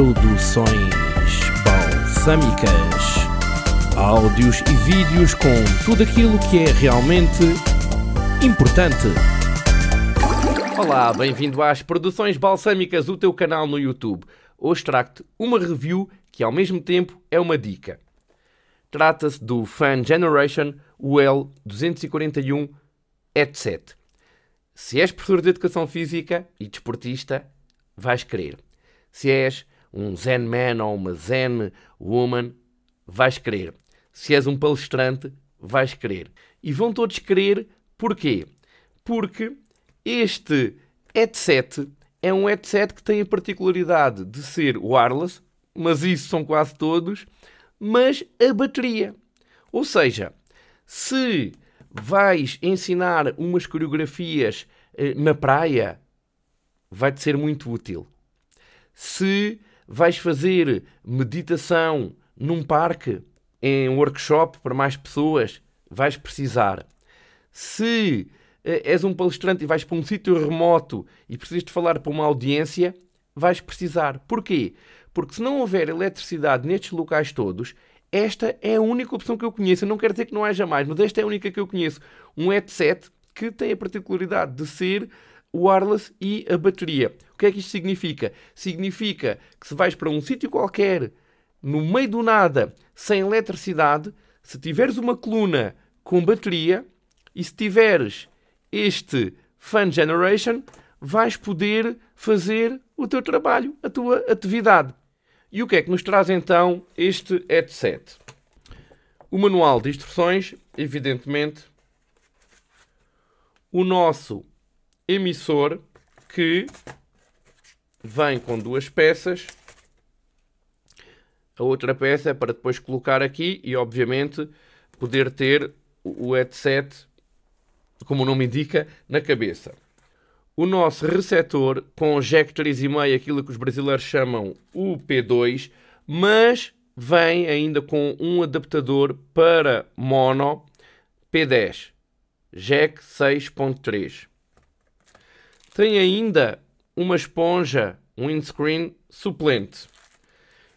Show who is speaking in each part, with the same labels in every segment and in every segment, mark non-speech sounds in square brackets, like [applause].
Speaker 1: Produções Balsâmicas. Áudios e vídeos com tudo aquilo que é realmente importante. Olá, bem-vindo às Produções Balsâmicas, o teu canal no YouTube. Hoje trago-te uma review que, ao mesmo tempo, é uma dica. Trata-se do Fan Generation UL 241 Headset. Se és professor de educação física e desportista, vais querer. Se és um Zen Man ou uma Zen Woman, vais querer. Se és um palestrante, vais querer. E vão todos querer porquê? Porque este headset é um headset que tem a particularidade de ser wireless, mas isso são quase todos, mas a bateria. Ou seja, se vais ensinar umas coreografias eh, na praia, vai-te ser muito útil. Se Vais fazer meditação num parque, em um workshop para mais pessoas? Vais precisar. Se eh, és um palestrante e vais para um sítio remoto e precisas de falar para uma audiência, vais precisar. Porquê? Porque se não houver eletricidade nestes locais todos, esta é a única opção que eu conheço. não quero dizer que não haja mais, mas esta é a única que eu conheço. Um headset que tem a particularidade de ser wireless e a bateria que é que isto significa? Significa que se vais para um sítio qualquer, no meio do nada, sem eletricidade, se tiveres uma coluna com bateria e se tiveres este Fun Generation, vais poder fazer o teu trabalho, a tua atividade. E o que é que nos traz então este headset? O manual de instruções, evidentemente, o nosso emissor que vem com duas peças. A outra peça é para depois colocar aqui e, obviamente, poder ter o headset, como o nome indica, na cabeça. O nosso receptor com jack 3,5, aquilo que os brasileiros chamam o P2, mas vem ainda com um adaptador para mono P10, jack 6.3. Tem ainda uma esponja windscreen suplente.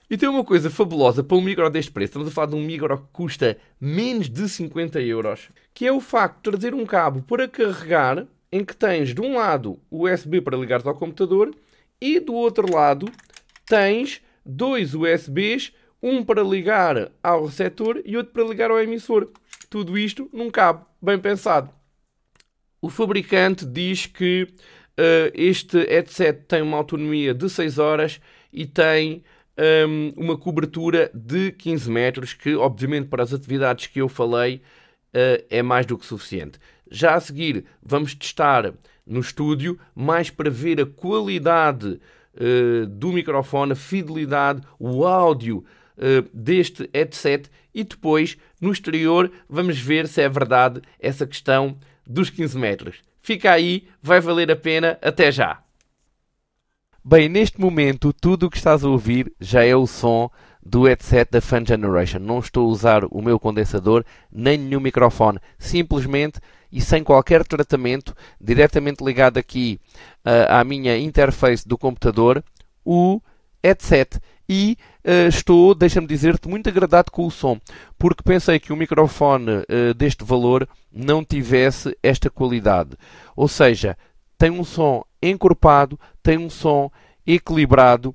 Speaker 1: E tem uma coisa fabulosa para um micro deste preço. Estamos a falar de um micro que custa menos de 50 euros, que é o facto de trazer um cabo para carregar em que tens de um lado o USB para ligares ao computador e do outro lado tens dois USBs, um para ligar ao receptor e outro para ligar ao emissor. Tudo isto num cabo bem pensado. O fabricante diz que eh, este headset tem uma autonomia de 6 horas e tem um, ehm, uma cobertura de 15 metros, que obviamente para as atividades que eu falei uh, é mais do que suficiente. Já a seguir vamos testar no estúdio, mais para ver a qualidade uh, do microfone, a fidelidade, o áudio uh, deste headset e depois no exterior vamos ver se é verdade essa questão dos 15 metros. Fica aí, vai valer a pena. Até já! Bem, neste momento, tudo o que estás a ouvir já é o som do headset da Fun Generation. Não estou a usar o meu condensador nem nenhum microfone. Simplesmente e sem qualquer tratamento, diretamente ligado aqui uh, à minha interface do computador, o headset e uh, estou, deixa-me dizer-te, muito agradado com o som, porque pensei que um microfone uh, deste valor não tivesse esta qualidade. Ou seja, tem um som encorpado, tem um som equilibrado,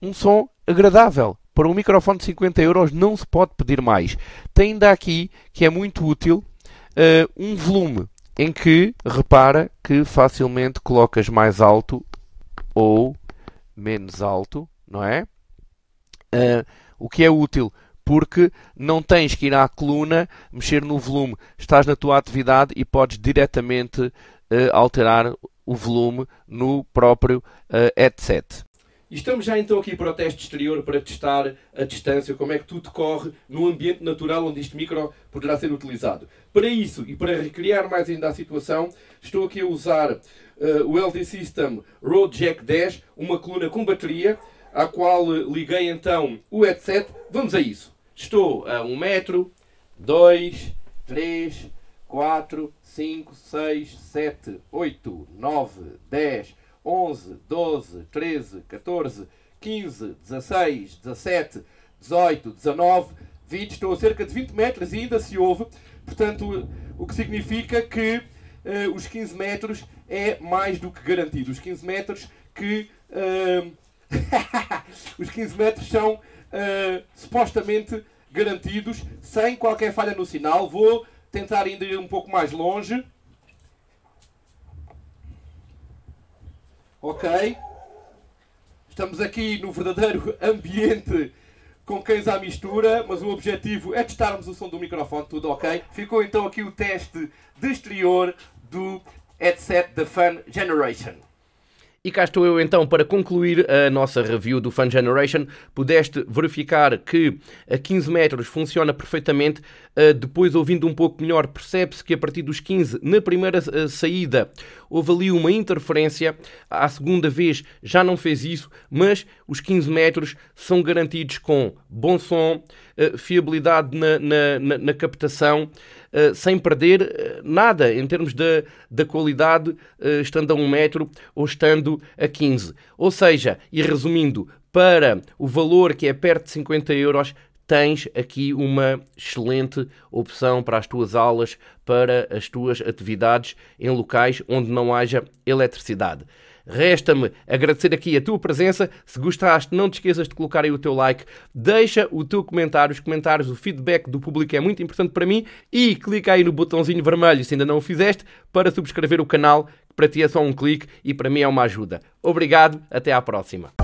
Speaker 1: um som agradável. Para um microfone de 50 euros não se pode pedir mais. Tem ainda aqui, que é muito útil, uh, um volume em que, repara, que facilmente colocas mais alto ou menos alto não é? Uh, o que é útil porque não tens que ir à coluna, mexer no volume, estás na tua atividade e podes diretamente uh, alterar o volume no próprio uh, headset. Estamos já então aqui para o teste exterior para testar a distância, como é que tudo corre no ambiente natural onde este micro poderá ser utilizado. Para isso e para recriar mais ainda a situação, estou aqui a usar uh, o LD System Road Jack 10, uma coluna com bateria, à qual liguei então o headset. Vamos a isso. Estou a 1 um metro, 2, 3, 4, 5, 6, 7, 8, 9, 10, 11, 12, 13, 14, 15, 16, 17, 18, 19, 20. Estou a cerca de 20 metros e ainda se ouve. Portanto, o que significa que uh, os 15 metros é mais do que garantido. Os 15 metros que uh, [laughs] os 15 metros são uh, supostamente garantidos, sem qualquer falha no sinal. Vou tentar ainda ir um pouco mais longe. Ok. Estamos aqui no verdadeiro ambiente com cães à mistura, mas o objetivo é testarmos o som do microfone, tudo ok. Ficou então aqui o teste de exterior do headset da Fun Generation. E cá estou eu então para concluir a nossa review do Fun Generation. Pudeste verificar que a 15 metros funciona perfeitamente. Ah, depois, ouvindo um pouco melhor, percebe-se que a partir dos 15, na primeira ah, saída, houve ali uma interferência. A segunda vez já não fez isso, mas os 15 metros são garantidos com bom som, eh, fiabilidade na, na, na, na captação, eh, sem perder eh, nada em termos da, da qualidade, estando a 1 metro ou estando a 15. Ou seja, e resumindo, para o valor que é perto de 50 euros, tens aqui uma excelente opção para as tuas aulas, para as tuas atividades em locais onde não haja eletricidade. Resta-me agradecer aqui a tua presença. Se gostaste, não te esqueças de colocar aí o teu like. Deixa o teu comentário, os comentários, o feedback do público é muito importante para mim. E clica aí no botãozinho vermelho, se ainda não o fizeste, para subscrever o canal, que para ti é só um clique e para mim é uma ajuda. Obrigado, até à próxima.